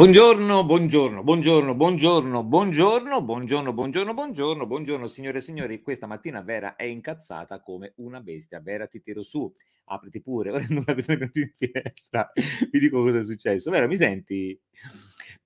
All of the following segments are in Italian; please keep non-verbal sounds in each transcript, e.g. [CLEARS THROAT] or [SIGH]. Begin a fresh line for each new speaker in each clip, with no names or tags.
Buongiorno, buongiorno, buongiorno, buongiorno, buongiorno, buongiorno, buongiorno, buongiorno, buongiorno signore e signori. Questa mattina Vera è incazzata come una bestia. Vera ti tiro su, apriti pure, [LAUGHS] ora non la vedo più in finestra. Vi dico cosa è successo. Vera, mi senti?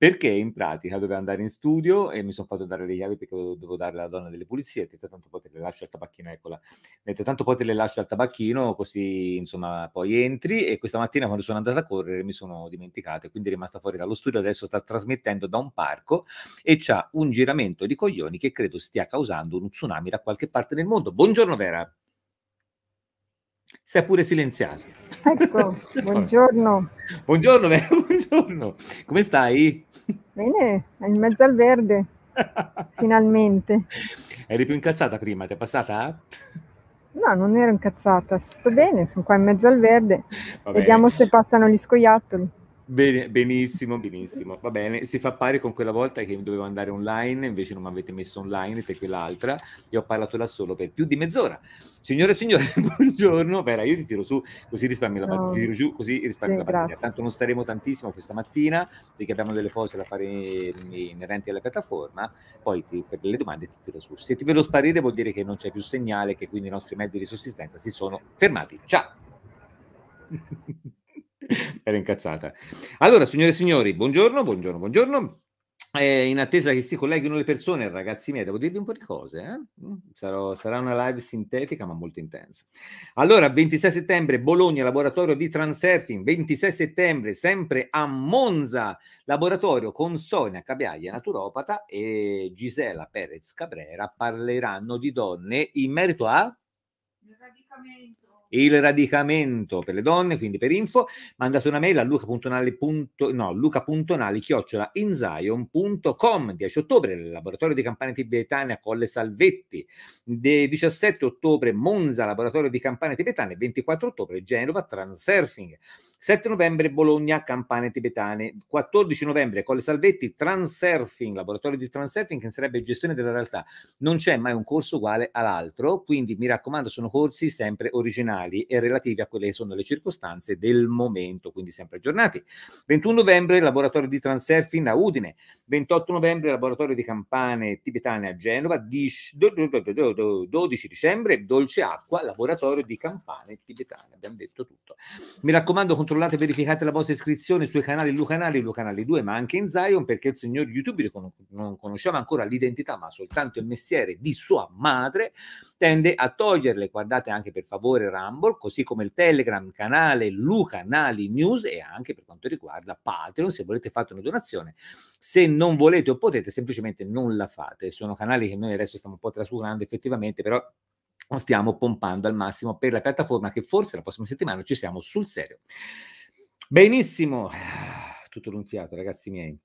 perché in pratica dovevo andare in studio e mi sono fatto dare le chiavi perché dovevo dare alla donna delle pulizie, detto tanto poi te le lascio al tabacchino, eccola, detto tanto poi te le lascio al tabacchino, così insomma poi entri e questa mattina quando sono andata a correre mi sono dimenticata, quindi è rimasta fuori dallo studio, adesso sta trasmettendo da un parco e c'ha un giramento di coglioni che credo stia causando uno tsunami da qualche parte del mondo. Buongiorno Vera sia pure silenziato.
Ecco, [LAUGHS]
buongiorno. buongiorno, eh, [LAUGHS] buongiorno. Come stai?
Bene, in mezzo al verde, [LAUGHS] finalmente.
Eri più incazzata prima, ti è passata?
No, non ero incazzata, sto bene, sono qua in mezzo al verde. Vediamo se passano gli scoiattoli.
Bene, benissimo, benissimo, va bene. Si fa pari con quella volta che dovevo andare online, invece non mi avete messo online per quell'altra e ho parlato da solo per più di mezz'ora. Signore e signore, [LAUGHS] buongiorno. Vera, io ti tiro su così risparmio la la, ti tiro giù, così risparmio sì, la partita. Tanto non staremo tantissimo questa mattina perché abbiamo delle cose da fare inerenti alla piattaforma. Poi ti, per le domande ti tiro su. Se ti vedo sparire vuol dire che non c'è più segnale, che quindi i nostri mezzi di sussistenza si sono fermati. Ciao! [LAUGHS] [LAUGHS] Era incazzata. Allora, signore e signori, buongiorno, buongiorno, buongiorno. Eh, in attesa che si colleghino le persone, ragazzi miei, devo dirvi un po' di cose. Eh? Mm, sarò, sarà una live sintetica, ma molto intensa. Allora, 26 settembre, Bologna, laboratorio di Transurfing. 26 settembre, sempre a Monza, laboratorio con Sonia Cabiaglia, naturopata, e Gisela Perez Cabrera parleranno di donne in merito a... Il radicamento il radicamento per le donne, quindi per info, mandate una mail a luca.nali.com 10 ottobre laboratorio di campane tibetane a Colle Salvetti, 17 ottobre Monza, laboratorio di campane tibetane, 24 ottobre Genova, Transurfing, 7 novembre Bologna, campane tibetane, 14 novembre Colle Salvetti, Transurfing, laboratorio di Transurfing che sarebbe gestione della realtà, non c'è mai un corso uguale all'altro, quindi mi raccomando sono corsi sempre originali personali e relativi a quelle che sono le circostanze del momento, quindi sempre aggiornati. 21 novembre laboratorio di transurfing a Udine, 28 novembre laboratorio di campane tibetane a Genova, 12 dicembre Dolce Acqua, laboratorio di campane tibetane, abbiamo detto tutto. Mi raccomando controllate e verificate la vostra iscrizione sui canali Lu Canali, Lu Canali 2, ma anche in Zion perché il signor YouTube non conosceva ancora l'identità, ma soltanto il mestiere di sua madre, tende a toglierle. Guardate anche per favore Ram Rumble, così come il Telegram, canale Luca Nali News e anche per quanto riguarda Patreon, se volete fate una donazione, se non volete o potete semplicemente non la fate, sono canali che noi adesso stiamo un po' trascurando effettivamente, però stiamo pompando al massimo per la piattaforma che forse la prossima settimana ci siamo sul serio. Benissimo, [SIGHS] tutto d'un fiato ragazzi miei.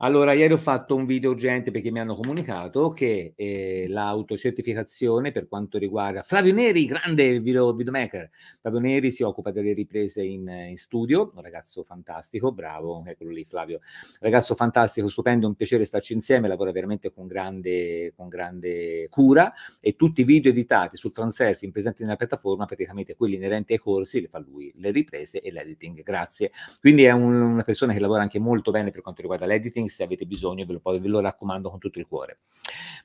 Allora, ieri ho fatto un video urgente perché mi hanno comunicato che eh, l'autocertificazione per quanto riguarda Flavio Neri, grande video, videomaker. Flavio Neri si occupa delle riprese in, in, studio, un ragazzo fantastico, bravo, eccolo lì Flavio, ragazzo fantastico, stupendo, un piacere starci insieme, lavora veramente con grande, con grande cura e tutti i video editati sul transurfing presenti nella piattaforma, praticamente quelli inerenti ai corsi, li fa lui, le riprese e l'editing, grazie. Quindi è un, una persona che lavora anche molto bene per quanto riguarda l'editing link se avete bisogno, ve lo, ve lo raccomando con tutto il cuore.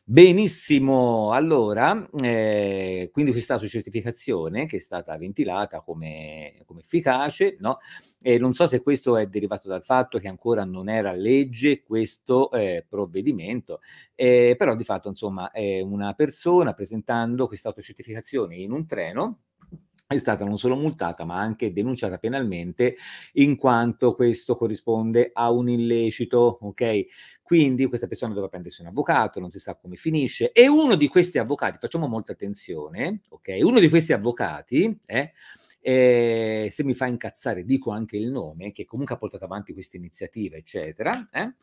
Benissimo, allora, eh, quindi questa certificazione che è stata ventilata come, come efficace, no? E non so se questo è derivato dal fatto che ancora non era legge questo eh, provvedimento, eh, però di fatto insomma è una persona presentando questa autocertificazione in un treno è stata non solo multata ma anche denunciata penalmente in quanto questo corrisponde a un illecito, ok? Quindi questa persona dovrà prendersi un avvocato, non si sa come finisce e uno di questi avvocati, facciamo molta attenzione, ok? Uno di questi avvocati, eh, eh, se mi fa incazzare dico anche il nome, che comunque ha portato avanti questa iniziativa, eccetera, eh?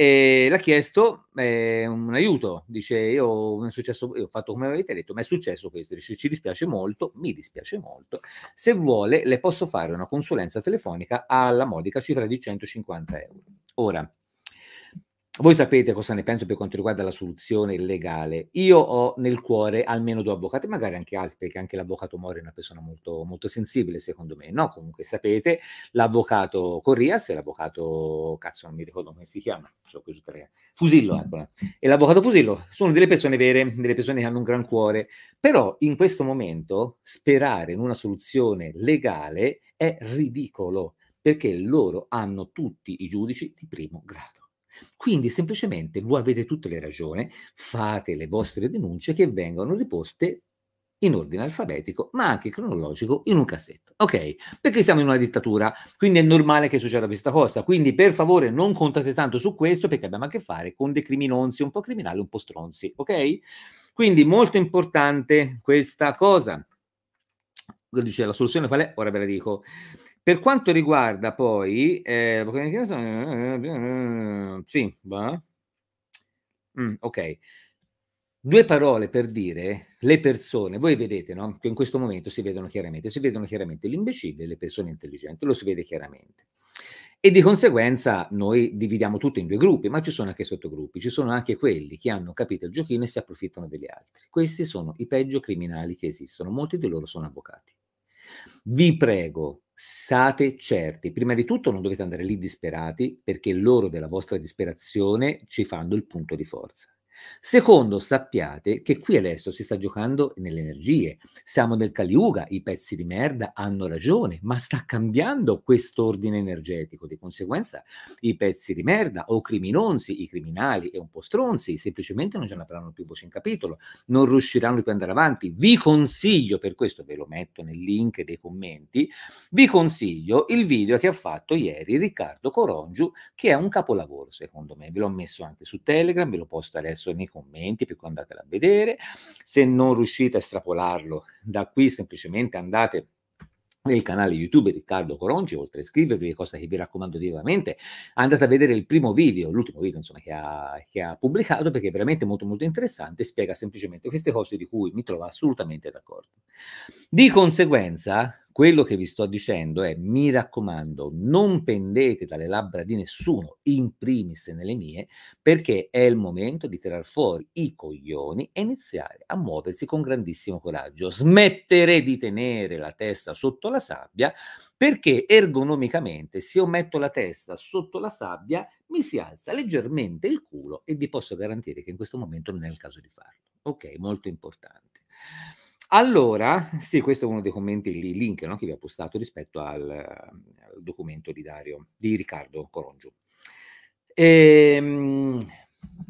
e l'ha chiesto eh, un aiuto. Dice: Io è successo, io ho fatto come avete detto, ma è successo questo. Dice: Ci dispiace molto, mi dispiace molto. Se vuole, le posso fare una consulenza telefonica alla modica cifra di 150 euro. Ora, voi sapete cosa ne penso per quanto riguarda la soluzione legale. Io ho nel cuore almeno due avvocati, magari anche altri, perché anche l'avvocato Mori è una persona molto, molto sensibile, secondo me. No, comunque sapete, l'avvocato Corrias e l'avvocato, cazzo, non mi ricordo come si chiama, tre, Fusillo, ecco. E l'avvocato Fusillo sono delle persone vere, delle persone che hanno un gran cuore. Però in questo momento sperare in una soluzione legale è ridicolo, perché loro hanno tutti i giudici di primo grado quindi semplicemente voi avete tutte le ragioni, fate le vostre denunce che vengono riposte in ordine alfabetico, ma anche cronologico, in un cassetto. Ok? Perché siamo in una dittatura, quindi è normale che succeda questa cosa. Quindi per favore non contate tanto su questo perché abbiamo a che fare con dei criminonzi un po' criminali, un po' stronzi. Ok? Quindi molto importante questa cosa. Dice la soluzione qual è? Ora ve la dico. Per quanto riguarda poi, eh, eh sì, mm, ok, due parole per dire le persone, voi vedete no? che in questo momento si vedono chiaramente, si vedono chiaramente l'imbecille e le persone intelligenti, lo si vede chiaramente. E di conseguenza noi dividiamo tutto in due gruppi, ma ci sono anche sottogruppi, ci sono anche quelli che hanno capito il giochino e si approfittano degli altri. Questi sono i peggio criminali che esistono, molti di loro sono avvocati. Vi prego, state certi. Prima di tutto non dovete andare lì disperati perché loro della vostra disperazione ci fanno il punto di forza. Secondo, sappiate che qui adesso si sta giocando nelle energie. Siamo nel Caliuga, i pezzi di merda hanno ragione, ma sta cambiando quest'ordine energetico. Di conseguenza, i pezzi di merda o criminonzi, i criminali e un po' stronzi, semplicemente non ce ne avranno più voce in capitolo, non riusciranno più ad andare avanti. Vi consiglio, per questo ve lo metto nel link dei commenti, vi consiglio il video che ha fatto ieri Riccardo Corongiu, che è un capolavoro secondo me. Ve l'ho messo anche su Telegram, ve lo posto adesso messo nei commenti, più che andatela a vedere. Se non riuscite a estrapolarlo da qui, semplicemente andate nel canale YouTube Riccardo Coronci, oltre a iscrivervi, cosa che vi raccomando vivamente, andate a vedere il primo video, l'ultimo video insomma, che, ha, che ha pubblicato, perché è veramente molto molto interessante, spiega semplicemente queste cose di cui mi trovo assolutamente d'accordo. Di conseguenza, quello che vi sto dicendo è, mi raccomando, non pendete dalle labbra di nessuno, in primis nelle mie, perché è il momento di tirar fuori i coglioni e iniziare a muoversi con grandissimo coraggio. Smettere di tenere la testa sotto la sabbia, perché ergonomicamente se io metto la testa sotto la sabbia mi si alza leggermente il culo e vi posso garantire che in questo momento non è il caso di farlo. Ok, molto importante. Allora, sì, questo è uno dei commenti, il link no, che vi ha postato rispetto al, al documento di, Dario, di Riccardo Corongiu. Ehm,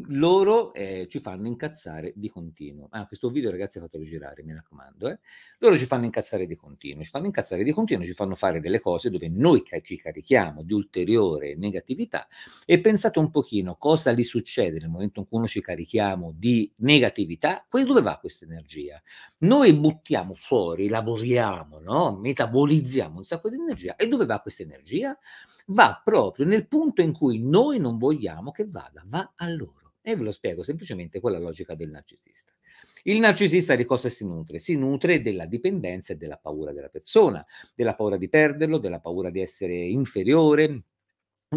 loro eh, ci fanno incazzare di continuo. Ah, questo video ragazzi fatelo girare, mi raccomando. Eh. Loro ci fanno incazzare di continuo, ci fanno incazzare di continuo, ci fanno fare delle cose dove noi ci carichiamo di ulteriore negatività e pensate un pochino cosa gli succede nel momento in cui noi ci carichiamo di negatività, dove va questa energia? Noi buttiamo fuori, lavoriamo, no? metabolizziamo un sacco di energia e dove va questa energia? va proprio nel punto in cui noi non vogliamo che vada, va a loro. E ve lo spiego semplicemente con la logica del narcisista. Il narcisista di cosa si nutre? Si nutre della dipendenza e della paura della persona, della paura di perderlo, della paura di essere inferiore,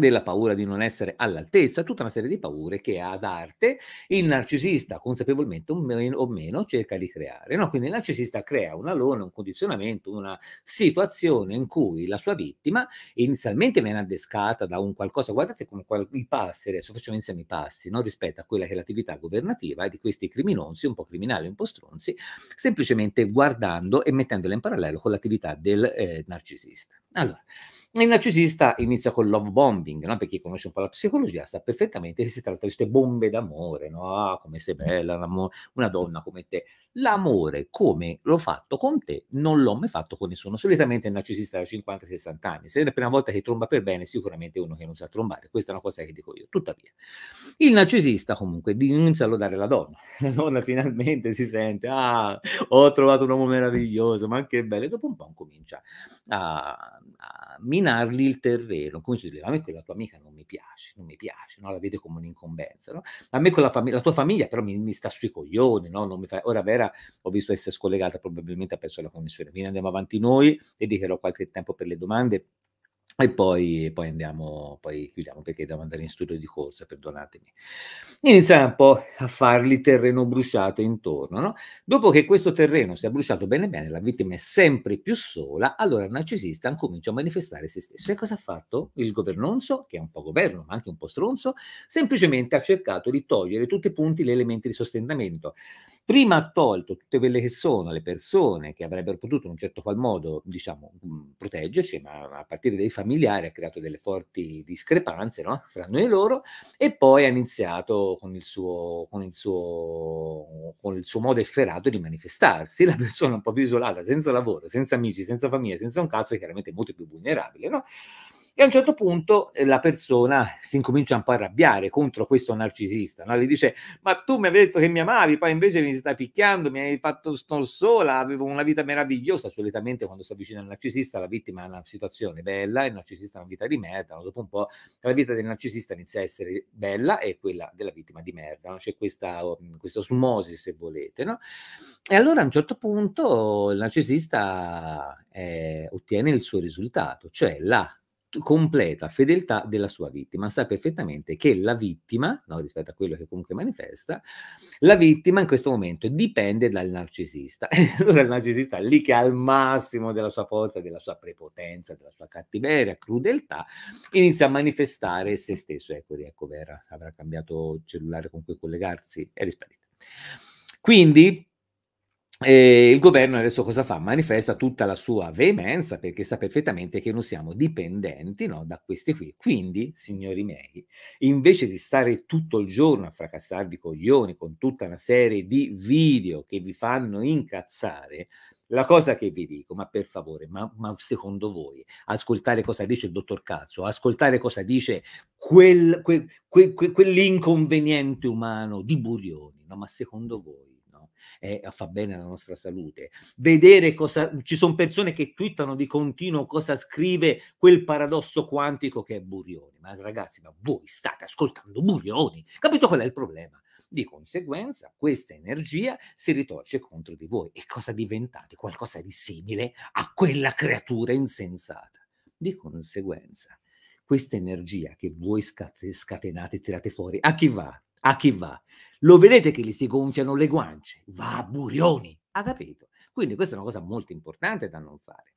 della paura di non essere all'altezza, tutta una serie di paure che ad arte il narcisista, consapevolmente o meno, cerca di creare. No? Quindi il narcisista crea un alone, un condizionamento, una situazione in cui la sua vittima inizialmente viene addescata da un qualcosa, guardate come qual- i passi, adesso facciamo insieme i passi, no? rispetto a quella che è l'attività governativa di questi criminonzi, un po' criminali, un po' stronzi, semplicemente guardando e mettendola in parallelo con l'attività del eh, narcisista. Allora, il narcisista inizia col love bombing, no? per chi conosce un po' la psicologia sa perfettamente che si tratta di queste bombe d'amore, no? ah, come sei bella, una donna come te. L'amore come l'ho fatto con te non l'ho mai fatto con nessuno, solitamente il narcisista da 50-60 anni, se è la prima volta che tromba per bene sicuramente uno che non sa trombare, questa è una cosa che dico io. Tuttavia, il narcisista comunque inizia a lodare la donna, [LAUGHS] la donna finalmente si sente, ah, ho trovato un uomo meraviglioso, ma che bello, e dopo un po' comincia a, a rovinargli il terreno. Come si diceva, a me quella tua amica non mi piace, non mi piace, no? la vede come un'incombenza. No? A me quella fam- la tua famiglia però mi, mi sta sui coglioni, no? non mi fa... ora Vera ho visto essere scollegata, probabilmente ha perso la connessione. Quindi andiamo avanti noi, dedicherò qualche tempo per le domande e poi, poi, andiamo, poi chiudiamo perché devo andare in studio di corsa, perdonatemi. Iniziamo un po' a fargli terreno bruciato intorno. No? Dopo che questo terreno si è bruciato bene bene, la vittima è sempre più sola, allora il narcisista comincia a manifestare se stesso. E cosa ha fatto il governonzo, che è un po' governo ma anche un po' stronzo? Semplicemente ha cercato di togliere tutti i punti gli elementi di sostentamento prima ha tolto tutte quelle che sono le persone che avrebbero potuto in un certo qual modo, diciamo, mm, proteggerci, ma a partire dai familiari ha creato delle forti discrepanze no? fra noi e loro, e poi ha iniziato con il suo, con il suo, con il suo modo efferato di manifestarsi. [LAUGHS] La persona un po' più isolata, senza lavoro, senza amici, senza famiglia, senza un cazzo, è chiaramente molto più vulnerabile, no? E a un certo punto eh, la persona si incomincia un po' a arrabbiare contro questo narcisista, no? le dice ma tu mi hai detto che mi amavi, poi invece mi stai picchiando, mi hai fatto stare sola, avevo una vita meravigliosa, solitamente quando si avvicina al narcisista la vittima ha una situazione bella, il narcisista ha una vita di merda, dopo un po' la vita del narcisista inizia a essere bella e quella della vittima di merda, no? c'è questa, mm, questa osmosi se volete. No? E allora a un certo punto il narcisista eh, ottiene il suo risultato, cioè la completa fedeltà della sua vittima, sa perfettamente che la vittima, no, rispetto a quello che comunque manifesta, la vittima in questo momento dipende dal narcisista. [LAUGHS] allora il narcisista lì che è al massimo della sua forza, della sua prepotenza, della sua cattiveria, crudeltà, inizia a manifestare se stesso. Ecco, ecco Vera, avrà cambiato cellulare con cui collegarsi, è risparito. Quindi e il governo adesso cosa fa? Manifesta tutta la sua veemenza perché sa perfettamente che non siamo dipendenti no, da questi qui. Quindi, signori miei, invece di stare tutto il giorno a fracassarvi coglioni con tutta una serie di video che vi fanno incazzare, la cosa che vi dico, ma per favore, ma, ma, secondo voi, ascoltare cosa dice il dottor Cazzo, ascoltare cosa dice quel, quel, quel, quell'inconveniente umano di Burioni, no? ma secondo voi? eh, fa bene alla nostra salute. Vedere cosa ci sono persone che twittano di continuo cosa scrive quel paradosso quantico che è Burioni. Ma ragazzi, ma voi state ascoltando Burioni, capito qual è il problema? Di conseguenza, questa energia si ritorce contro di voi e cosa diventate? Qualcosa di simile a quella creatura insensata. Di conseguenza, questa energia che voi scatenate e tirate fuori, a chi va? a chi va. Lo vedete che gli si gonfiano le guance, va a burioni, ha capito? Quindi questa è una cosa molto importante da non fare.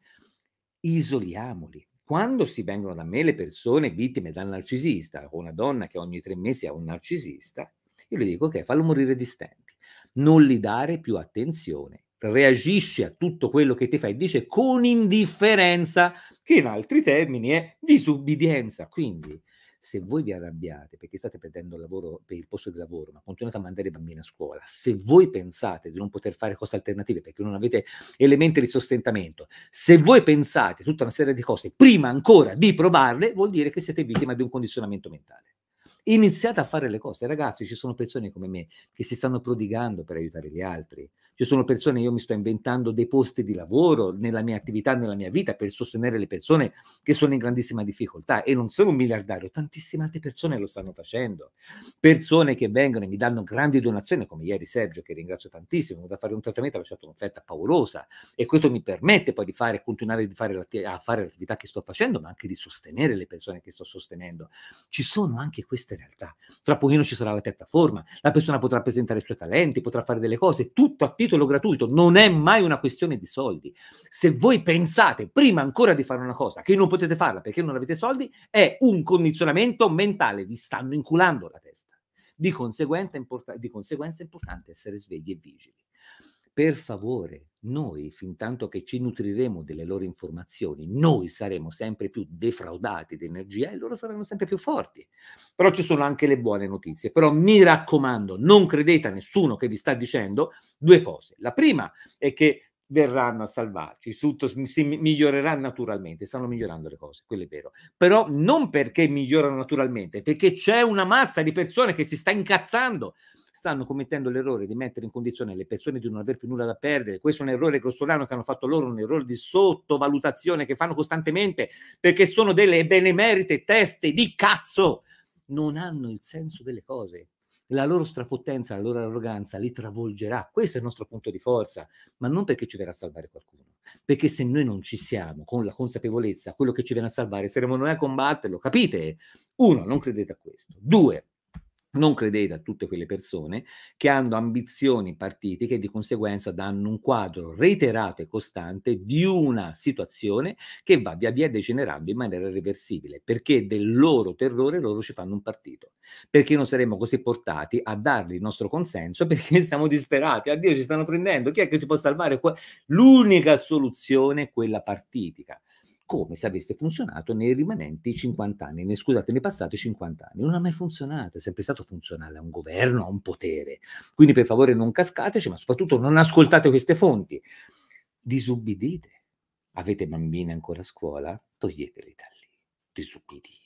Isoliamoli. Quando si vengono da me le persone vittime dal narcisista o una donna che ogni tre mesi ha un narcisista, io le dico ok, fallo morire di stenti, non gli dare più attenzione, reagisci a tutto quello che ti fai, dice con indifferenza, che in altri termini è disubbidienza. Quindi se voi vi arrabbiate perché state perdendo il lavoro per il posto di lavoro, ma continuate a mandare i bambini a scuola, se voi pensate di non poter fare cose alternative perché non avete elementi di sostentamento, se voi pensate tutta una serie di cose prima ancora di provarle, vuol dire che siete vittima di un condizionamento mentale. Iniziate a fare le cose, ragazzi, ci sono persone come me che si stanno prodigando per aiutare gli altri, ci sono persone, io mi sto inventando dei posti di lavoro nella mia attività, nella mia vita, per sostenere le persone che sono in grandissima difficoltà. E non sono un miliardario, tantissime altre persone lo stanno facendo. Persone che vengono e mi danno grandi donazioni, come ieri Sergio, che ringrazio tantissimo, da fare un trattamento ha lasciato un'offerta paurosa. E questo mi permette poi di fare, continuare di fare a fare l'attività che sto facendo, ma anche di sostenere le persone che sto sostenendo. Ci sono anche queste realtà. Tra pochino ci sarà la piattaforma, la persona potrà presentare i suoi talenti, potrà fare delle cose, tutto attivo titolo gratuito, non è mai una questione di soldi. Se voi pensate prima ancora di fare una cosa che non potete farla perché non avete soldi, è un condizionamento mentale, vi stanno inculando la testa. Di conseguenza, import- di conseguenza è importante essere svegli e vigili per favore, noi, fin tanto che ci nutriremo delle loro informazioni, noi saremo sempre più defraudati di energia e loro saranno sempre più forti. Però ci sono anche le buone notizie. Però mi raccomando, non credete a nessuno che vi sta dicendo due cose. La prima è che verranno a salvarci, tutto si migliorerà naturalmente, stanno migliorando le cose, quello è vero, però non perché migliorano naturalmente, perché c'è una massa di persone che si sta incazzando stanno commettendo l'errore di mettere in condizione le persone di non aver più nulla da perdere. Questo è un errore grossolano che hanno fatto loro, un errore di sottovalutazione che fanno costantemente perché sono delle benemerite teste di cazzo. Non hanno il senso delle cose. La loro strapotenza, la loro arroganza li travolgerà. Questo è il nostro punto di forza, ma non perché ci verrà a salvare qualcuno. Perché se noi non ci siamo con la consapevolezza, quello che ci viene a salvare saremo noi a combatterlo. Capite? Uno, non credete a questo. Due, non credete a tutte quelle persone che hanno ambizioni partitiche e di conseguenza danno un quadro reiterato e costante di una situazione che va via via degenerando in maniera reversibile, perché del loro terrore loro ci fanno un partito, perché non saremmo così portati a dargli il nostro consenso [LAUGHS] perché siamo disperati, addio ci stanno prendendo, chi è che ci può salvare? L'unica soluzione è quella partitica come se avesse funzionato nei rimanenti 50 anni, ne, scusate, nei passati 50 anni. Non ha mai funzionato, è sempre stato funzionale a un governo, a un potere. Quindi per favore non cascateci, ma soprattutto non ascoltate queste fonti. Disubbidite. Avete bambini ancora a scuola? Toglieteli da lì. Disubbidite.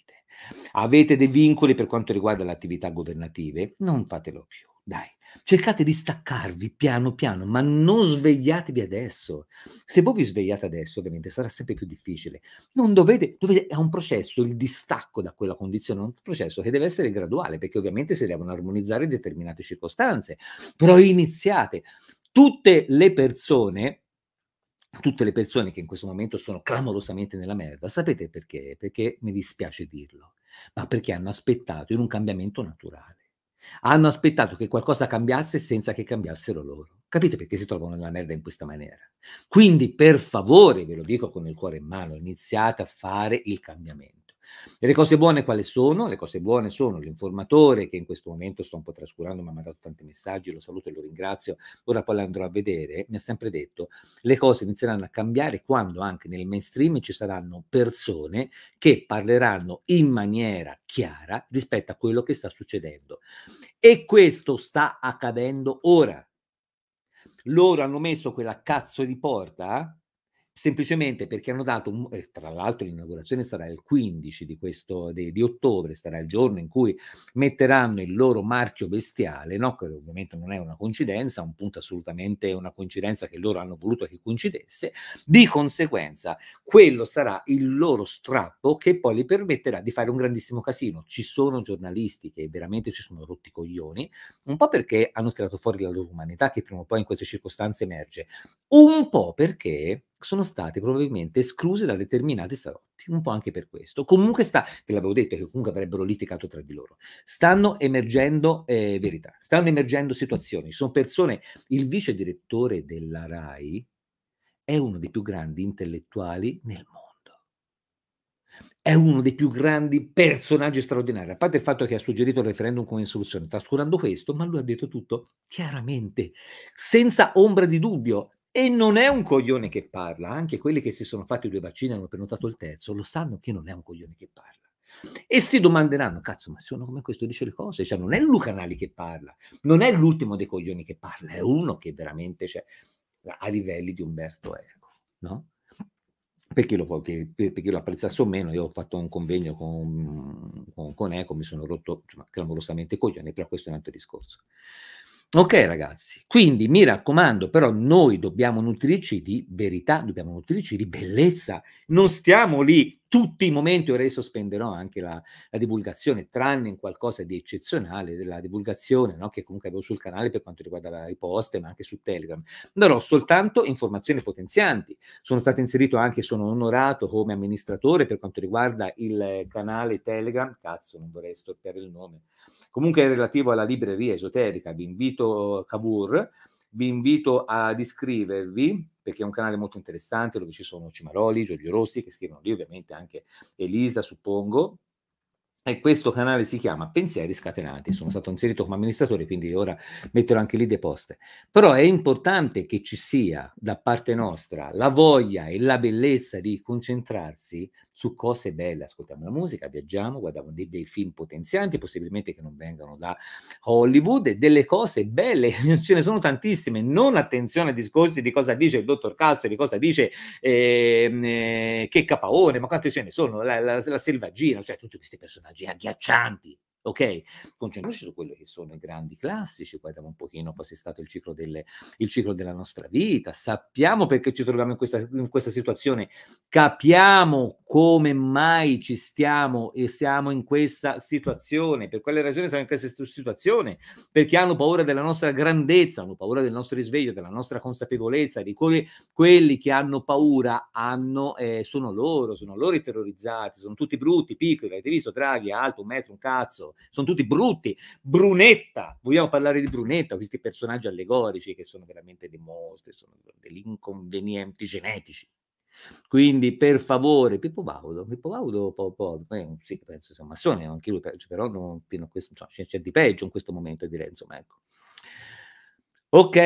Avete dei vincoli per quanto riguarda le attività governative? Non fatelo più dai. Cercate di staccarvi piano piano, ma non svegliatevi adesso. Se voi vi svegliate adesso, ovviamente sarà sempre più difficile. Non dovete, dovete, è un processo, il distacco da quella condizione, è un processo che deve essere graduale, perché ovviamente si devono armonizzare determinate circostanze. Però iniziate. Tutte le persone, tutte le persone che in questo momento sono clamorosamente nella merda, sapete perché? Perché mi dispiace dirlo, ma perché hanno aspettato in un cambiamento naturale. Hanno aspettato che qualcosa cambiasse senza che cambiassero loro. Capite perché si trovano nella merda in questa maniera? Quindi, per favore, ve lo dico con il cuore in mano, iniziate a fare il cambiamento. E le cose buone quali sono? Le cose buone sono l'informatore che in questo momento sto un po' trascurando, mi ha mandato tanti messaggi, lo saluto e lo ringrazio, ora poi andrò a vedere, mi ha sempre detto, le cose inizieranno a cambiare quando anche nel mainstream ci saranno persone che parleranno in maniera chiara rispetto a quello che sta succedendo. E questo sta accadendo ora. Loro hanno messo quella cazzo di porta semplicemente perché hanno dato, un, eh, tra l'altro l'inaugurazione sarà il 15 di, questo, di, di, ottobre, sarà il giorno in cui metteranno il loro marchio bestiale, no? che ovviamente non è una coincidenza, un punto assolutamente una coincidenza che loro hanno voluto che coincidesse, di conseguenza quello sarà il loro strappo che poi li permetterà di fare un grandissimo casino. Ci sono giornalisti che veramente ci sono rotti coglioni, un po' perché hanno tirato fuori la loro umanità che prima o poi in queste circostanze emerge, un po' perché sono state probabilmente escluse da determinati salotti, un po' anche per questo. Comunque sta, te l'avevo detto, che comunque avrebbero litigato tra di loro. Stanno emergendo eh, verità, stanno emergendo situazioni. sono persone, il vice direttore della RAI è uno dei più grandi intellettuali nel mondo. È uno dei più grandi personaggi straordinari, a parte il fatto che ha suggerito il referendum come soluzione, trascurando questo, ma lui ha detto tutto chiaramente, senza ombra di dubbio, e non è un coglione che parla, anche quelli che si sono fatti due vaccini e hanno prenotato il terzo lo sanno che non è un coglione che parla. E si domanderanno, cazzo, ma se uno come questo dice le cose, cioè non è Luca Nali che parla, non è l'ultimo dei coglioni che parla, è uno che veramente c'è cioè, a livelli di Umberto Eco, no? Perché lo, può, perché lo apprezzasse o meno, io ho fatto un convegno con, con, con Eco, mi sono rotto insomma, clamorosamente coglioni, però questo è un altro discorso. Ok ragazzi, quindi mi raccomando, però noi dobbiamo nutrirci di verità, dobbiamo nutrirci di bellezza, non stiamo lì tutti i momenti, ora io sospenderò anche la, la, divulgazione, tranne in qualcosa di eccezionale della divulgazione no? che comunque avevo sul canale per quanto riguarda i post, ma anche su Telegram. Darò soltanto informazioni potenzianti, sono stato inserito anche, sono onorato come amministratore per quanto riguarda il canale Telegram, cazzo non vorrei storpiare il nome, Comunque è relativo alla libreria esoterica, vi invito Cavour, vi invito ad iscrivervi perché è un canale molto interessante dove ci sono Cimaroli, Giorgio Rossi che scrivono lì, ovviamente anche Elisa, suppongo, e questo canale si chiama Pensieri Scatenati. Sono stato inserito come amministratore, quindi ora metterò anche lì dei post. Però è importante che ci sia da parte nostra la voglia e la bellezza di concentrarsi su cose belle, ascoltiamo la musica, viaggiamo, guardiamo dei, dei film potenzianti, possibilmente che non vengano da Hollywood, e delle cose belle, [LAUGHS] ce ne sono tantissime, non attenzione ai discorsi di cosa dice il dottor Castro, di cosa dice ehm, eh, eh, che capaone, ma quante ce ne sono, la, la, la selvaggina, cioè tutti questi personaggi agghiaccianti, Ok, concentriamoci su quelli che sono i grandi classici, guardiamo un pochino cosa è stato il ciclo, delle, il ciclo della nostra vita, sappiamo perché ci troviamo in questa, in questa situazione, capiamo come mai ci stiamo e siamo in questa situazione, per quale ragione siamo in questa situazione, perché hanno paura della nostra grandezza, hanno paura del nostro risveglio, della nostra consapevolezza, di quelli, quelli che hanno paura hanno, eh, sono loro, sono loro i terrorizzati, sono tutti brutti, piccoli, avete visto Draghi, alto, un metro, un cazzo sono tutti brutti. Brunetta, vogliamo parlare di Brunetta, questi personaggi allegorici che sono veramente dei mostri, sono degli inconvenienti genetici. Quindi per favore, Pippo Baudo, Pippo Baudo po, po, eh, sì, penso sia un massone, anche lui, però cioè, non, fino a questo, cioè, c'è di peggio in questo momento direi, insomma, ecco. Ok,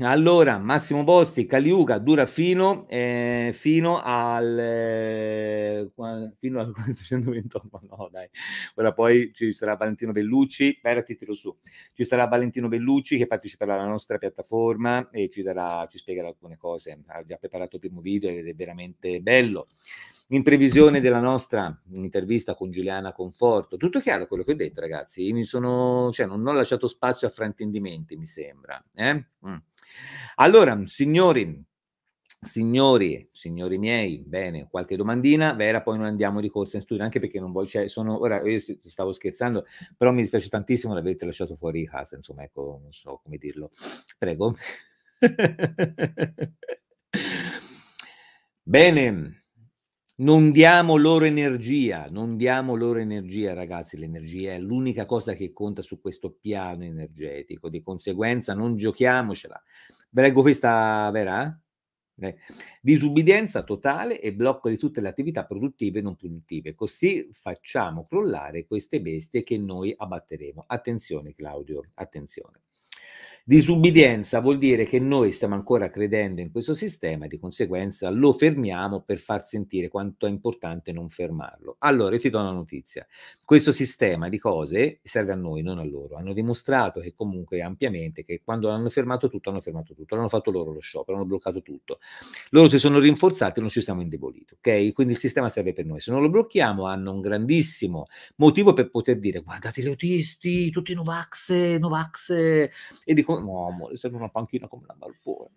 allora Massimo Bosti, Caliuca dura fino, eh, fino al eh, fino al 428. [LAUGHS] No, dai. Ora poi ci sarà Valentino Bellucci, ti tiro su. Ci sarà Valentino Bellucci che parteciperà alla nostra piattaforma e ci, darà, ci spiegherà alcune cose. Ha già preparato il primo video ed è veramente bello in previsione della nostra intervista con Giuliana Conforto. Tutto chiaro quello che ho detto, ragazzi. Mi sono, cioè, non, non ho lasciato spazio a fraintendimenti, mi sembra. Eh? Mm. Allora, signori, signori, signori miei, bene, qualche domandina, vera, poi non andiamo di corsa in studio, anche perché non voglio, cioè, sono, ora io stavo scherzando, però mi dispiace tantissimo l'avete lasciato fuori di casa, insomma, ecco, non so come dirlo. Prego. [LAUGHS] bene. Non diamo loro energia, non diamo loro energia, ragazzi. L'energia è l'unica cosa che conta su questo piano energetico. Di conseguenza, non giochiamocela. Ve leggo questa, vera? Eh? Disubbidienza totale e blocco di tutte le attività produttive e non produttive. Così facciamo crollare queste bestie che noi abbatteremo. Attenzione, Claudio, attenzione. Disubbidienza vuol dire che noi stiamo ancora credendo in questo sistema e di conseguenza lo fermiamo per far sentire quanto è importante non fermarlo. Allora, io ti do una notizia. Questo sistema di cose serve a noi, non a loro. Hanno dimostrato che comunque ampiamente che quando hanno fermato tutto, hanno fermato tutto, L'hanno fatto loro lo sciopero, hanno bloccato tutto. Loro si sono rinforzati e non ci siamo indeboliti, ok? Quindi il sistema serve per noi. Se non lo blocchiamo hanno un grandissimo motivo per poter dire guardate gli autisti, tutti Novax, Novax e di uomo, no amore, serve una panchina come una balbone.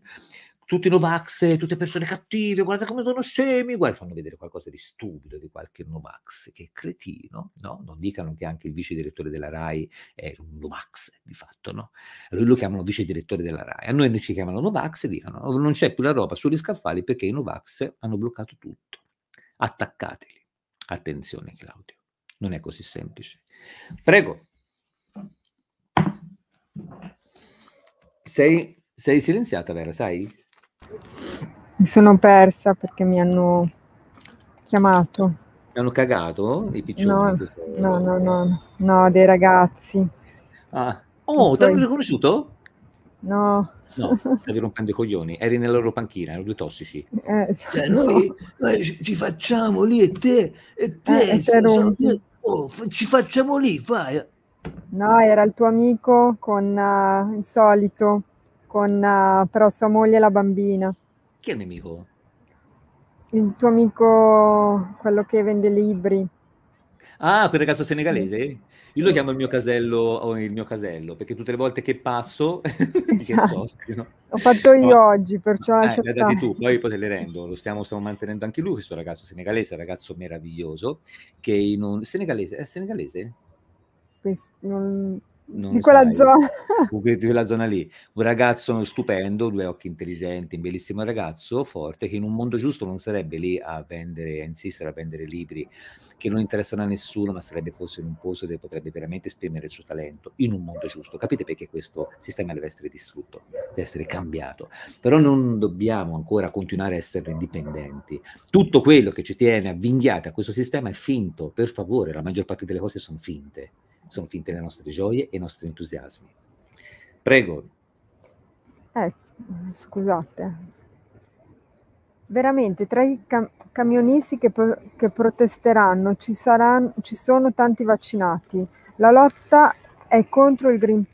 Tutti Novax, tutte persone cattive, guarda come sono scemi, guarda, fanno vedere qualcosa di stupido di qualche Novax, che è cretino, no? Non dicano che anche il vice direttore della RAI è un Novax, di fatto, no? Lui lo chiamano vice direttore della RAI, a noi ci chiamano Novax e dicono oh, non c'è più la roba sugli scaffali perché i Novax hanno bloccato tutto. Attaccateli. Attenzione Claudio, non è così semplice. Prego. Sei, sei silenziata, Vera, sai? Mi
sono persa perché mi hanno chiamato.
Mi hanno cagato i piccioni? No, no, no, no,
no, dei ragazzi.
Ah. Oh, ti hanno riconosciuto?
No. No,
stavi rompendo i coglioni, eri nella loro panchina, erano due tossici.
Eh, esatto. cioè, noi, noi, ci facciamo lì e te, e te, eh, se, se, oh, ci facciamo lì, vai. No, era il tuo amico con uh, il solito, con uh, però sua moglie e la bambina.
Chi è il nemico?
Il tuo amico, quello che vende libri.
Ah, quel ragazzo senegalese? Io lo chiamo il mio casello, oh, il mio casello, perché tutte le volte che passo... [LAUGHS] Esatto. che so, no?
Ho fatto io no. oggi, perciò no. Eh, lascia stare. tu,
poi, poi te le rendo. Lo stiamo, stiamo mantenendo anche lui, questo ragazzo senegalese, ragazzo meraviglioso, che in un... Senegalese? È senegalese?
penso, non,
non di quella sai, zona. di quella zona lì. Un ragazzo stupendo, due occhi intelligenti, un bellissimo ragazzo, forte, che in un mondo giusto non sarebbe lì a vendere, a insistere a vendere libri che non interessano a nessuno, ma sarebbe forse in un posto dove potrebbe veramente esprimere il suo talento, in un mondo giusto. Capite perché questo sistema deve essere distrutto, deve essere cambiato. Però non dobbiamo ancora continuare a essere indipendenti. Tutto quello che ci tiene avvinghiati a questo sistema è finto, per favore, la maggior parte delle cose sono finte sono finte le nostre gioie e i nostri entusiasmi. Prego.
Eh, scusate. Veramente, tra i cam- camionisti che, pro- che protesteranno ci, saranno, ci sono tanti vaccinati. La lotta è contro il Green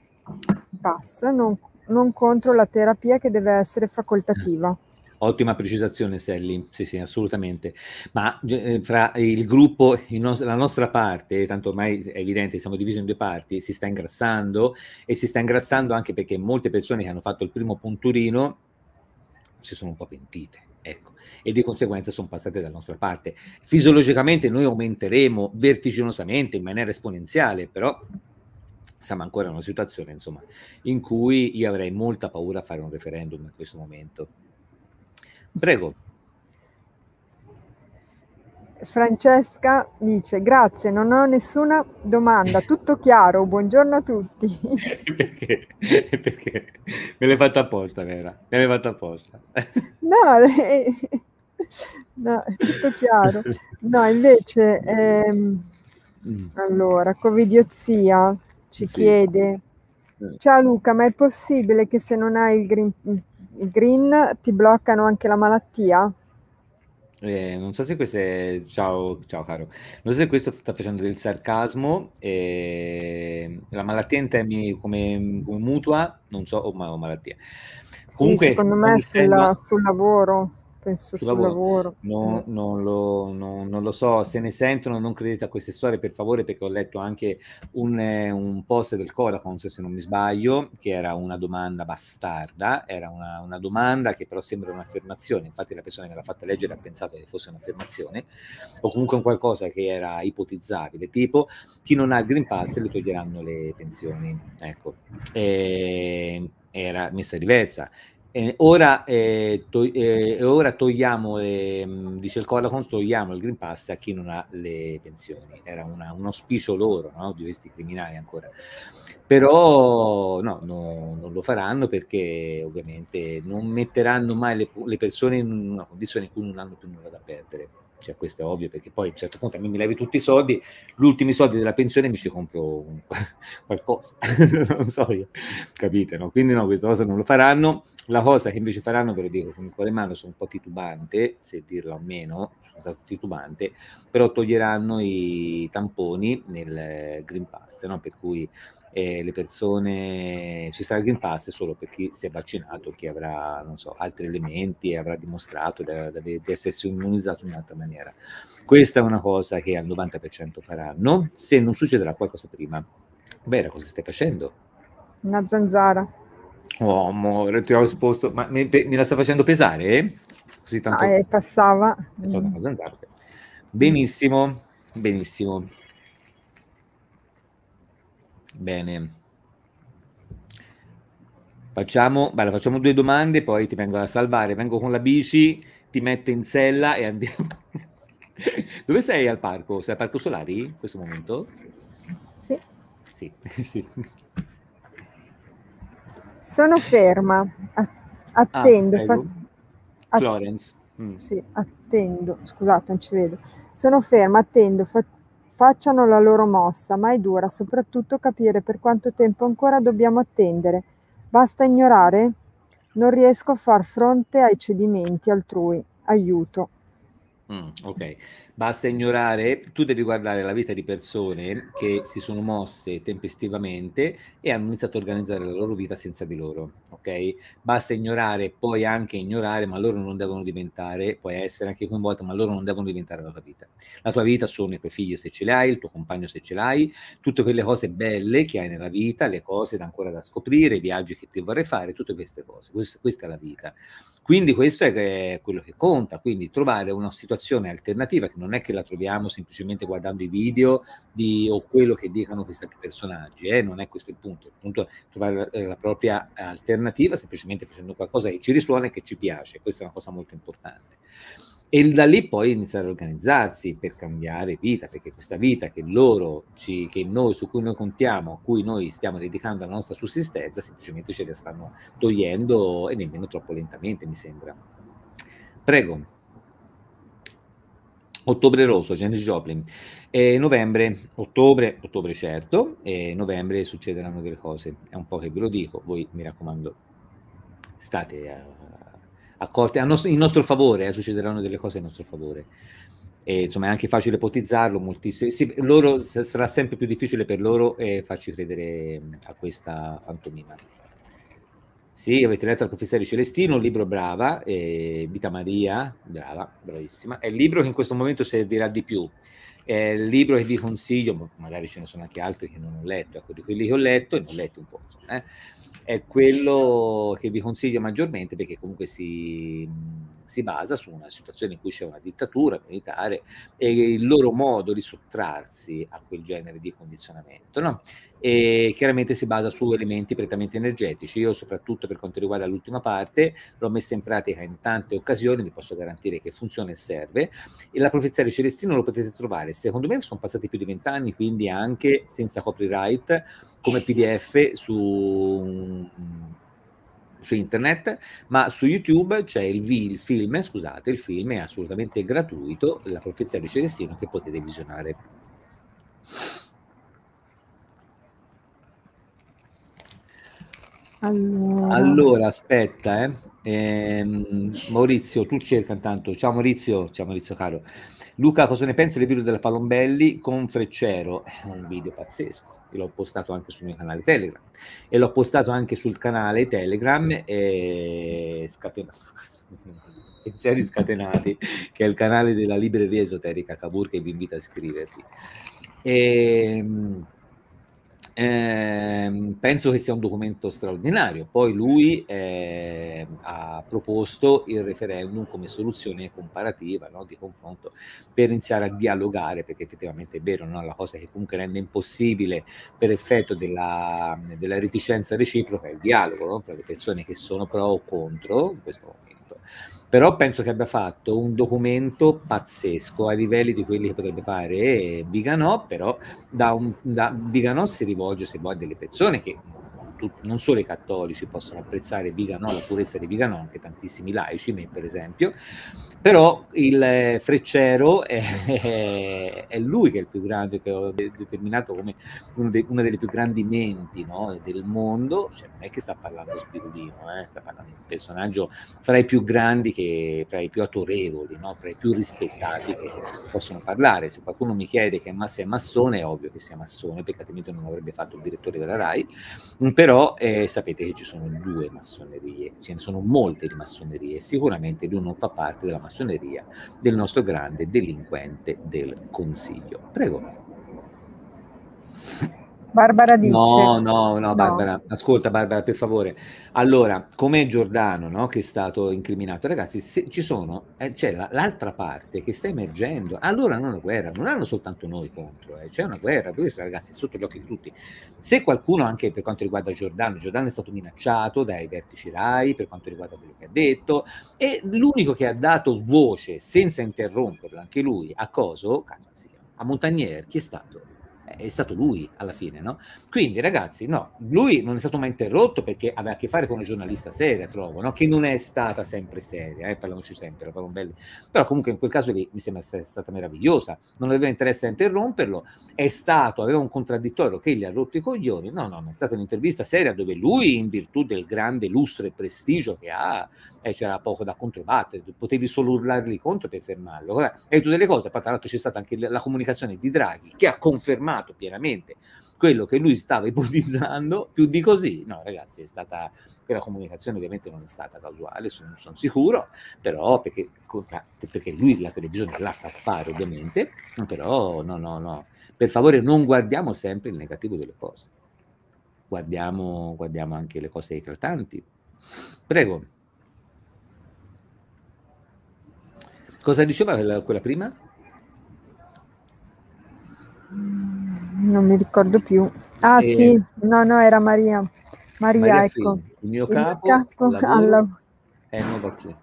Pass, non, non contro la terapia che deve essere facoltativa.
Ottima precisazione, Sally. Sì, sì, assolutamente. Ma eh, fra il gruppo, il nos- la nostra parte, tanto ormai è evidente, siamo divisi in due parti, si sta ingrassando e si sta ingrassando anche perché molte persone che hanno fatto il primo punturino si sono un po' pentite. Ecco, e di conseguenza sono passate dalla nostra parte. Fisiologicamente noi aumenteremo vertiginosamente in maniera esponenziale, però siamo ancora in una situazione insomma, in cui io avrei molta paura a fare un referendum in questo momento. Prego.
Francesca dice grazie, non ho nessuna domanda, tutto chiaro, buongiorno a tutti. [LAUGHS]
perché? [LAUGHS] Perché? Me l'hai fatta apposta, Vera, me l'hai fatta apposta. [LAUGHS]
no, eh, no, tutto chiaro. No, invece, ehm, mm. allora, Covidiozia ci sì. chiede, eh. ciao Luca, ma è possibile che se non hai il Green green ti bloccano anche la malattia?
Eh, non so se questo è... Ciao, ciao caro. Non so se questo sta facendo del sarcasmo. Eh, la malattia in termini come, come mutua, non so, o oh, malattia. Sì, Comunque, secondo me sulla,
sul lavoro penso sul, lavoro. lavoro. No, eh.
non, lo, no, non, lo, so, se ne sentono non credete a queste storie per favore perché ho letto anche un, eh, un post del Codacons se non mi sbaglio, che era una domanda bastarda, era una, una domanda che però sembra un'affermazione, infatti la persona che l'ha fatta leggere ha pensato che fosse un'affermazione o comunque un qualcosa che era ipotizzabile, tipo chi non ha il Green Pass le toglieranno le pensioni, ecco, e, ehm, era messa diversa eh, ora, eh, to- eh, ora, togliamo, le, ehm, dice il Coracons, togliamo il Green Pass a chi non ha le pensioni. Era una, un auspicio loro, no? di questi criminali ancora. Però no, no, non lo faranno perché ovviamente non metteranno mai le, le persone in una condizione in cui non hanno più nulla da perdere cioè questo è ovvio perché poi a un certo punto a me mi levi tutti i soldi, gli ultimi soldi della pensione mi ci compro un, [LAUGHS] qualcosa, [LAUGHS] non so io, capite? No? Quindi no, questa cosa non lo faranno, la cosa che invece faranno, ve lo dico con quale mano, sono un po' titubante, se dirla o meno, sono stato titubante, però toglieranno i tamponi nel eh, Green Pass, no? per cui eh, le persone ci sarà il Green Pass solo per chi si è vaccinato, chi avrà non so, altri elementi e avrà dimostrato da, da, di essersi immunizzato in un'altra maniera. Questa è una cosa che al 90% faranno se non succederà qualcosa prima. Vera, cosa stai facendo?
Una zanzara.
Oh, amore, ti ho risposto, ma me, pe, me la sta facendo pesare? Così tanto... Ah, eh,
passava. È stata una
mm. zanzara. Benissimo, benissimo. Bene. Facciamo, bene, facciamo due domande, poi ti vengo a salvare. Vengo con la bici, ti metto in sella e andiamo. [LAUGHS] Dove sei al parco? Sei al Parco Solari in questo momento? Sì. Sì, [LAUGHS] sì.
Sono ferma, attendo. Ah, Florence. Mm. Sì, attendo, scusate, non ci vedo. Sono ferma, attendo, fa... Facciano la loro mossa, ma è dura soprattutto capire per quanto tempo ancora dobbiamo attendere. Basta ignorare? Non riesco a far fronte ai cedimenti altrui. Aiuto.
Mm, ok, basta ignorare, tu devi guardare la vita di persone che si sono mosse tempestivamente e hanno iniziato a organizzare la loro vita senza di loro, ok? Basta ignorare, puoi anche ignorare, ma loro non devono diventare, puoi essere anche coinvolta, ma loro non devono diventare la tua vita. La tua vita sono i tuoi figli se ce li hai, il tuo compagno se ce l'hai, tutte quelle cose belle che hai nella vita, le cose da ancora da scoprire, i viaggi che ti vorrei fare, tutte queste cose, questa, questa è la vita. Quindi questo è quello che conta, quindi trovare una situazione alternativa che non è che la troviamo semplicemente guardando i video di, o quello che dicano questi personaggi, eh? non è questo il punto, il punto è trovare la, eh, la propria alternativa semplicemente facendo qualcosa che ci risuona e che ci piace, questa è una cosa molto importante e da lì poi iniziare a organizzarsi per cambiare vita, perché questa vita che loro, ci, che noi, su cui noi contiamo, a cui noi stiamo dedicando la nostra sussistenza, semplicemente ce la stanno togliendo e nemmeno troppo lentamente, mi sembra. Prego. Ottobre rosso, Janis Joplin. Eh, novembre, ottobre, ottobre certo, e novembre succederanno delle cose. È un po' che ve lo dico, voi mi raccomando, state accorte nostro, in nostro favore, eh, succederanno delle cose in nostro favore. E, insomma è anche facile ipotizzarlo, moltissimo. Sì, loro, sarà sempre più difficile per loro eh, farci credere mm, a questa fantomima. Sì, avete letto La confessione di Celestino, un libro brava, eh, Vita Maria, brava, bravissima. È il libro che in questo momento servirà di più. È il libro che vi consiglio, magari ce ne sono anche altri che non ho letto, ecco, di quelli che ho letto, e ne ho letto un po', insomma, eh è quello che vi consiglio maggiormente perché comunque si, si basa su una situazione in cui c'è una dittatura militare e il loro modo di sottrarsi a quel genere di condizionamento. No? E chiaramente si basa su elementi prettamente energetici. Io, soprattutto per quanto riguarda l'ultima parte, l'ho messa in pratica in tante occasioni, vi posso garantire che funziona e serve. E la profezia di Celestino lo potete trovare. Secondo me sono passati più di vent'anni, quindi anche senza copyright come PDF su, su internet, ma su YouTube c'è il, il, film, scusate, il film è assolutamente gratuito, La profezia di Celestino, che potete visionare.
Allora, allora
aspetta, eh. Eh, Maurizio, tu cerca intanto. Ciao Maurizio, ciao Maurizio caro. Luca, cosa ne pensi del video della Palombelli con Freccero? Eh, è un video pazzesco. Io l'ho postato anche sul mio canale Telegram e l'ho postato anche sul canale Telegram e scatenato. [LAUGHS] Pensieri scatenati, che è il canale della libreria esoterica Cavour che vi invito a iscrivervi. E, ehm, eh, penso che sia un documento straordinario. Poi lui eh, ha proposto il referendum come soluzione comparativa, no? di confronto, per iniziare a dialogare, perché effettivamente è vero, no? la cosa che comunque rende impossibile per effetto della, della reticenza reciproca è il dialogo no? tra le persone che sono pro o contro, in questo momento però penso che abbia fatto un documento pazzesco a livelli di quelli che potrebbe fare Biganò, però da un, da, Biganò si rivolge se vuoi a delle persone che tut- non solo i cattolici possono apprezzare Viganon, la purezza di Viganò, anche tantissimi laici, me per esempio, però il eh, Freccero è, [LAUGHS] è, lui che è il più grande, che ho de- determinato come de- una delle più grandi menti no, del mondo, cioè, non è che sta parlando Spirulino, eh, sta parlando di un personaggio fra i più grandi, che, fra i più autorevoli, no, fra i più rispettati che possono parlare. Se qualcuno mi chiede che ma- se è massone, è ovvio che sia massone, perché altrimenti non avrebbe fatto il direttore della RAI, però però eh, sapete che ci sono due massonerie, ce ne sono molte di massonerie, sicuramente lui non fa parte della massoneria del nostro grande delinquente del Consiglio.
Prego. Barbara dice. No, no,
no, Barbara, no. ascolta Barbara, per favore. Allora, come Giordano, no, che è stato incriminato, ragazzi, se ci sono, eh, c'è l'altra parte che sta emergendo, allora non una guerra, non hanno soltanto noi contro, eh, c'è una guerra, questo ragazzi è sotto gli occhi di tutti. Se qualcuno, anche per quanto riguarda Giordano, Giordano è stato minacciato dai vertici RAI per quanto riguarda quello che ha detto, e l'unico che ha dato voce, senza interromperlo, anche lui, a Coso, a Montagnier, chi è stato? Eh, è stato lui alla fine, no? Quindi ragazzi, no, lui non è stato mai interrotto perché aveva a che fare con una giornalista seria, trovo, no? Che non è stata sempre seria, eh? parliamoci sempre, parliamo belli. Però comunque in quel caso lì mi sembra essere stata meravigliosa, non aveva interesse a interromperlo, è stato, aveva un contraddittorio che gli ha rotto i coglioni, no, no, ma è stata un'intervista seria dove lui, in virtù del grande lustro e prestigio che ha, e c'era poco da controbattere, potevi solo urlarli contro per fermarlo. Ora, è tutte le cose, poi tra l'altro c'è stata anche la comunicazione di Draghi che ha confermato pienamente quello che lui stava [LAUGHS] ipotizzando, più di così, no ragazzi, è stata, quella comunicazione ovviamente non è stata casuale, sono, sono sicuro, però perché, perché lui la televisione la sa fare ovviamente, però no, no, no, per favore non guardiamo sempre il negativo delle cose, guardiamo, guardiamo anche le cose eclatanti. Prego. Cosa diceva quella, quella prima?
Non mi ricordo più. Ah e... Eh, sì, no, no, era Maria. Maria, Maria ecco. Fini. Il mio il capo, capo alla...
Eh, no, perché?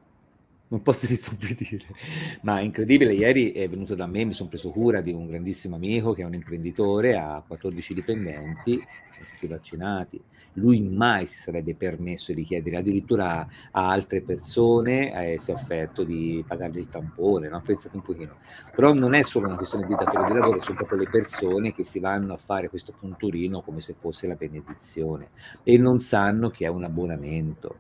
Non posso disobbedire. [LAUGHS] Ma incredibile, ieri è venuto da me, mi sono preso cura di un grandissimo amico che è un imprenditore, ha 14 dipendenti, tutti vaccinati lui mai si sarebbe permesso di chiedere addirittura a, a altre persone eh, si offerto di pagargli il tampone, no? pensate un pochino. Però non è solo una questione di datore di lavoro, sono proprio le persone che si vanno a fare questo punturino come se fosse la benedizione e non sanno che è un abbonamento.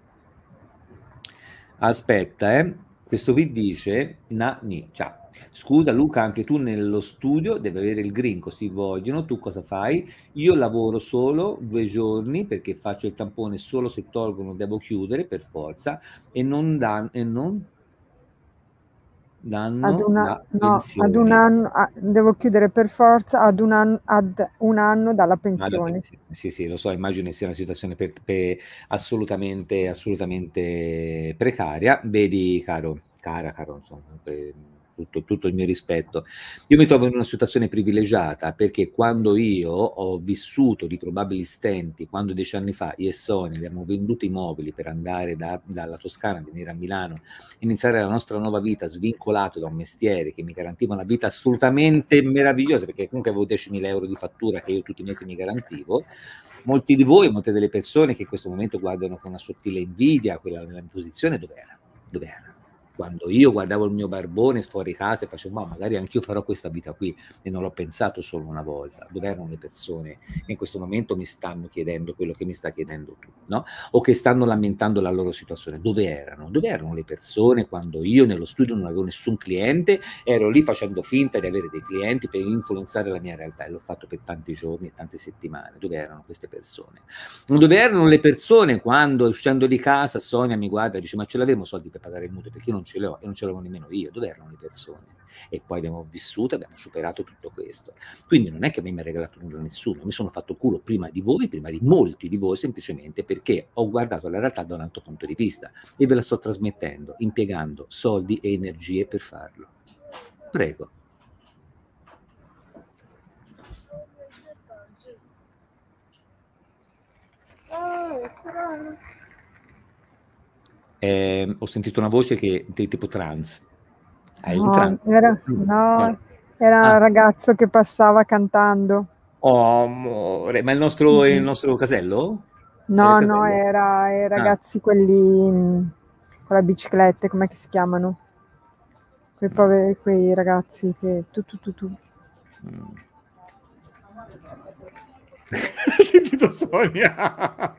Aspetta, eh. Questo vi dice, Nani, ciao. Scusa Luca, anche tu nello studio devi avere il green, così vogliono. Tu cosa fai? Io lavoro solo due giorni perché faccio il tampone solo se tolgono, devo chiudere per forza e non, dan- e non l'anno ad, una, no, ad un anno
a, devo chiudere per forza ad un, an, ad un anno dalla pensione. pensione
sì sì lo so immagino sia una situazione per, per assolutamente assolutamente precaria vedi caro cara caro insomma per, tutto, tutto il mio rispetto. Io mi trovo in una situazione privilegiata perché quando io ho vissuto di probabili stenti, quando dieci anni fa io e Sonia abbiamo venduto i mobili per andare da, dalla Toscana, venire a Milano, iniziare la nostra nuova vita svincolato da un mestiere che mi garantiva una vita assolutamente meravigliosa, perché comunque avevo 10.000 euro di fattura che io tutti i mesi mi garantivo, molti di voi, molte delle persone che in questo momento guardano con una sottile invidia quella mia posizione, dove era? Dove era? quando io guardavo il mio barbone fuori casa e facevo ma magari anch'io farò questa vita qui e non l'ho pensato solo una volta dove erano le persone che in questo momento mi stanno chiedendo quello che mi sta chiedendo tu no? o che stanno lamentando la loro situazione dove erano? dove erano le persone quando io nello studio non avevo nessun cliente ero lì facendo finta di avere dei clienti per influenzare la mia realtà e l'ho fatto per tanti giorni e tante settimane dove erano queste persone? dove erano le persone quando uscendo di casa Sonia mi guarda e dice ma ce l'avevo soldi per pagare il mutuo perché non non ce l'ho e non ce l'avevo nemmeno io, dove erano le persone? E poi abbiamo vissuto, abbiamo superato tutto questo. Quindi non è che a me mi ha regalato nulla nessuno, mi sono fatto culo prima di voi, prima di molti di voi, semplicemente perché ho guardato la realtà da un altro punto di vista e ve la sto trasmettendo, impiegando soldi e energie per farlo. Prego. Oh, eh, ho sentito una voce che di tipo trans. Hai no, un trans?
Era, no, eh. era ah. un ragazzo che passava cantando.
Oh, amore, ma il nostro, mm-hmm. il nostro casello? No, era no,
era i ah. ragazzi ah. quelli mm, con la bicicletta, com'è che si chiamano? Quei, poveri, quei ragazzi che tu tu tu tu.
Mm. [LAUGHS] Ti dico Sonia.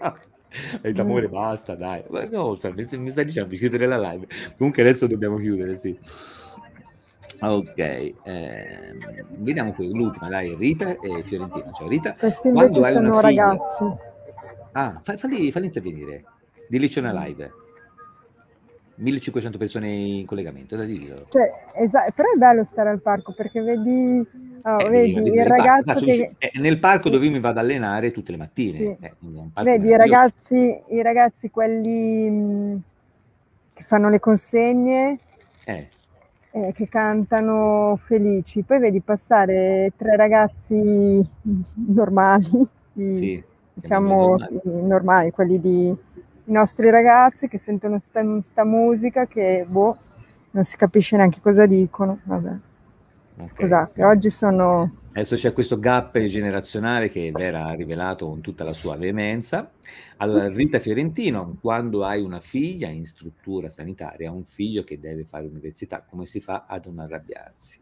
E detto, amore, basta, dai. Ma no, cioè, mi, stai dicendo di chiudere la live. Comunque adesso dobbiamo chiudere, sì. Ok, eh, vediamo qui l'ultima, dai, Rita e Fiorentina. Cioè, Rita, Questi invece sono ragazzi. Ah, falli, falli intervenire. Dillici una live. 1500 persone in collegamento, da dirlo.
Cioè, esa- però è bello stare al parco perché vedi, oh, eh, vedi, vedi il ragazzo parco. che...
Eh, nel parco dove io mi vado ad allenare tutte le mattine. Sì. Eh, vedi i
ragazzi, i ragazzi, quelli mh, che fanno le consegne, eh. Eh, che cantano felici. Poi vedi passare tre ragazzi normali, sì, diciamo normali. normali, quelli di i nostri ragazzi che sentono questa musica che boh, non si capisce neanche cosa dicono. Vabbè.
Okay. Scusate,
oggi sono...
Adesso c'è questo gap generazionale che Vera ha rivelato con tutta la sua veemenza. Allora, Rita Fiorentino, quando hai una figlia in struttura sanitaria, un figlio che deve fare università, come si fa ad non arrabbiarsi?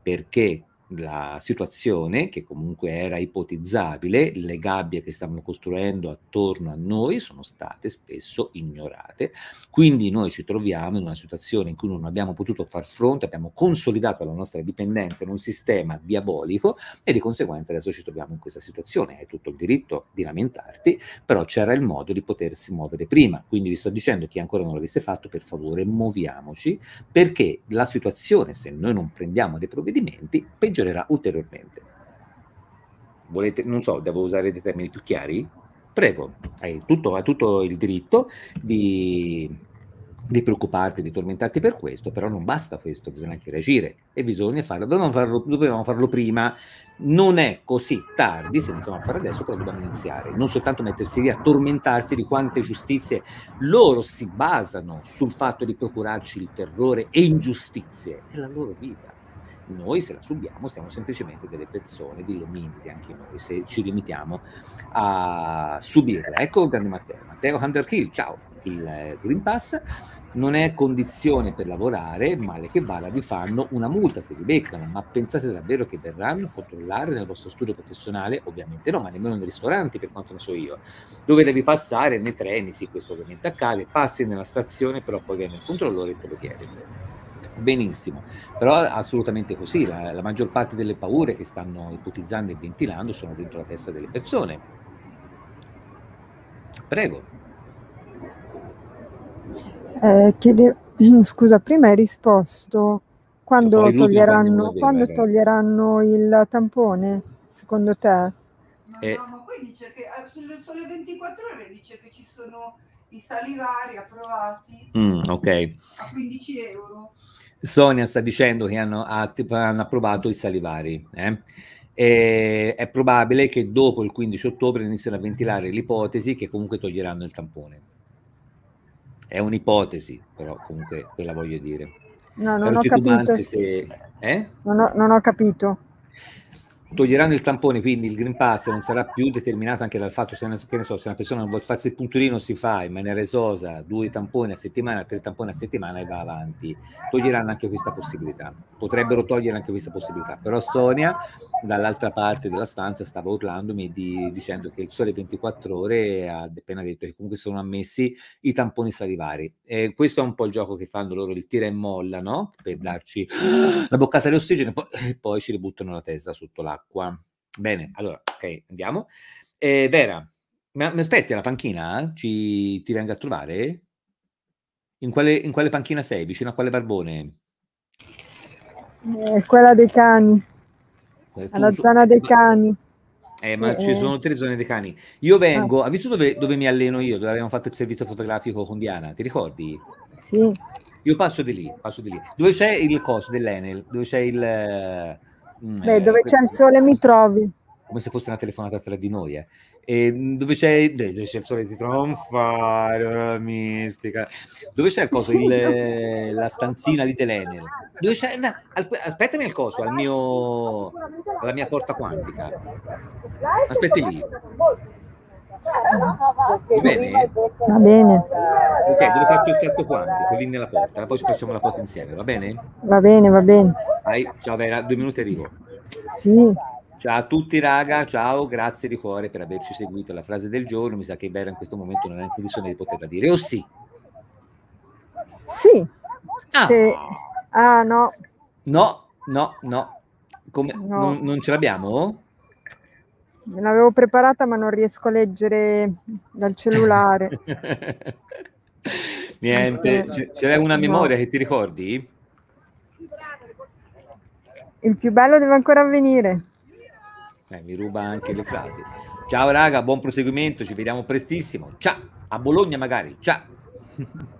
Perché la situazione, che comunque era ipotizzabile, le gabbie che stavano costruendo attorno a noi sono state spesso ignorate. Quindi noi ci troviamo in una situazione in cui non abbiamo potuto far fronte, abbiamo consolidato la nostra dipendenza in un sistema diabolico e di conseguenza adesso ci troviamo in questa situazione. Hai tutto il diritto di lamentarti, però c'era il modo di potersi muovere prima. Quindi vi sto dicendo, chi ancora non l'avesse fatto, per favore muoviamoci, perché la situazione, se noi non prendiamo dei provvedimenti, peggiora peggiorerà ulteriormente. Volete, non so, devo usare dei termini più chiari? Prego, hai tutto, hai tutto il diritto di, di, preoccuparti, di tormentarti per questo, però non basta questo, bisogna anche reagire e bisogna farlo. Dovevamo farlo, dovevamo farlo prima, non è così tardi, se iniziamo a fare adesso, però dobbiamo iniziare. Non soltanto mettersi lì a tormentarsi di quante giustizie loro si basano sul fatto di procurarci il terrore e ingiustizie, è la loro vita noi se la subiamo siamo semplicemente delle persone, degli ominidi anche noi, se ci limitiamo a subire. Ecco il Grande Matteo, Matteo Hunter Hill, ciao, il eh, Green Pass non è condizione per lavorare, male che vada vi fanno una multa se vi beccano, ma pensate davvero che verranno a controllare nel vostro studio professionale? Ovviamente no, ma nemmeno nei ristoranti per quanto ne so io, dove devi passare nei treni, sì questo ovviamente accade, passi nella stazione però poi viene il controllore e te lo chiede. Benissimo, però è assolutamente così, la, la, maggior parte delle paure che stanno ipotizzando e ventilando sono dentro la testa delle persone. Prego.
Eh, chiede... [CLEARS THROAT] Scusa, prima hai risposto quando, toglieranno, quando toglieranno, il tampone, secondo te? No,
eh. no, ma poi dice
che ah, sulle sole 24 ore dice che ci sono i salivari approvati
mm, okay.
a 15 euro.
Sonia sta dicendo che hanno, hanno approvato i salivari. Eh? E è probabile che dopo il 15 ottobre iniziano a ventilare l'ipotesi che comunque toglieranno il tampone. È un'ipotesi, però comunque quella voglio dire. No, non, ho capito, se... eh?
non, ho, non ho capito
toglieranno il tampone, quindi il Green Pass non sarà più determinato anche dal fatto se, che ne so, se una persona non vuole farsi il punturino si fa in maniera esosa due tamponi a settimana, tre tamponi a settimana e va avanti. Toglieranno anche questa possibilità. Potrebbero togliere anche questa possibilità. Però Stonia dall'altra parte della stanza stava urlandomi di, dicendo che il sole 24 ore ha appena detto che comunque sono ammessi i tamponi salivari. E questo è un po' il gioco che fanno loro, il tira e molla, no? Per darci la boccata di ossigeno e poi, e poi ci ributtano la testa sotto l'acqua acqua. Bene, allora, ok, andiamo. Eh, Vera, ma, mi aspetti alla panchina? Ci, ti venga a trovare? In quale, in quale panchina sei? Vicino a quale barbone?
Eh, quella dei cani.
Eh, Alla tu, zona dei ma... cani. Eh, ma ci eh, sono eh. tre zone dei cani. Io ah. vengo, ah. hai visto dove, dove, mi alleno io, dove abbiamo fatto il servizio fotografico con Diana, ti ricordi? Sì. Io passo di lì, passo di lì. Dove c'è il coso dell'Enel, dove c'è il Mm, Beh, eh, dove c'è il sole mi trovi. Come se fosse una telefonata tra di noi, eh. Dove c'è, dove c'è, il sole ti tromfa, la mistica. Dove c'è il coso, il, [LAUGHS] la stanzina di Telenel? Dove c'è, no, al, aspettami il coso, al mio, alla mia porta quantica. Aspetti lì. Bene? Va bene. Ok, ve lo faccio il salto quantico lì nella porta, poi ci facciamo la foto insieme, va bene?
Va bene, va bene.
Vai, ciao Vera, due minuti arrivo. Sì. Ciao a tutti raga, ciao, grazie di cuore per averci seguito la frase del giorno, mi sa che Vera in questo momento non è in condizione di poterla dire, o sì?
Sì. Ah, Se... ah no.
No, no, no. Come... no. Non, non ce l'abbiamo?
Me l'avevo preparata ma non riesco a leggere dal cellulare. [LAUGHS] Niente, sì. c'è
una memoria che ti ricordi?
Il più bello deve ancora avvenire.
Eh, mi ruba anche le frasi. Ciao raga, buon proseguimento, ci vediamo prestissimo. Ciao, a Bologna magari. Ciao. [LAUGHS]